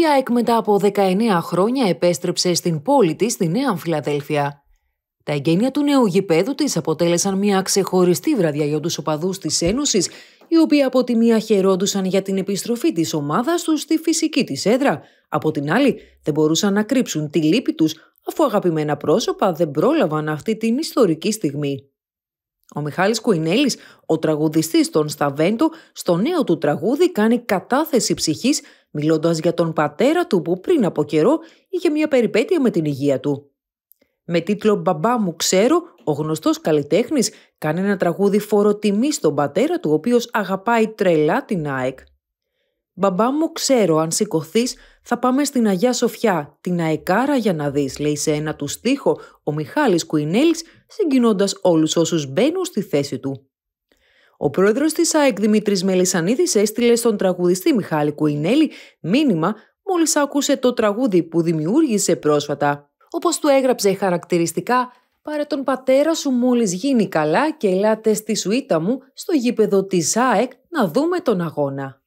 η ΑΕΚ μετά από 19 χρόνια επέστρεψε στην πόλη της στη Νέα Φιλαδέλφια. Τα εγγένεια του νέου γηπέδου της αποτέλεσαν μια ξεχωριστή βραδιά για τους οπαδούς της Ένωσης, οι οποίοι από τη μία χαιρόντουσαν για την επιστροφή της ομάδας τους στη φυσική της έδρα, από την άλλη δεν μπορούσαν να κρύψουν τη λύπη τους αφού αγαπημένα πρόσωπα δεν πρόλαβαν αυτή την ιστορική στιγμή. Ο Μιχάλης Κουινέλης, ο τραγουδιστής των Σταβέντο, στο νέο του τραγούδι κάνει κατάθεση ψυχής, μιλώντας για τον πατέρα του που πριν από καιρό είχε μια περιπέτεια με την υγεία του. Με τίτλο «Μπαμπά μου ξέρω», ο γνωστός καλλιτέχνης κάνει ένα τραγούδι φοροτιμή στον πατέρα του, ο οποίος αγαπάει τρελά την ΑΕΚ. Μπαμπά μου, ξέρω, αν σηκωθείς, θα πάμε στην Αγία Σοφιά, την Αεκάρα για να δεις, λέει σε ένα του στίχο ο Μιχάλης Κουινέλης, συγκινώντας όλους όσους μπαίνουν στη θέση του. Ο πρόεδρος της ΑΕΚ Δημήτρης Μελισανίδης έστειλε στον τραγουδιστή Μιχάλη Κουινέλη μήνυμα μόλις άκουσε το τραγούδι που δημιούργησε πρόσφατα. Όπως του έγραψε χαρακτηριστικά, Πάρε τον πατέρα σου μόλις γίνει καλά και ελάτε στη σουίτα μου στο γήπεδο της ΑΕΚ να δούμε τον αγώνα.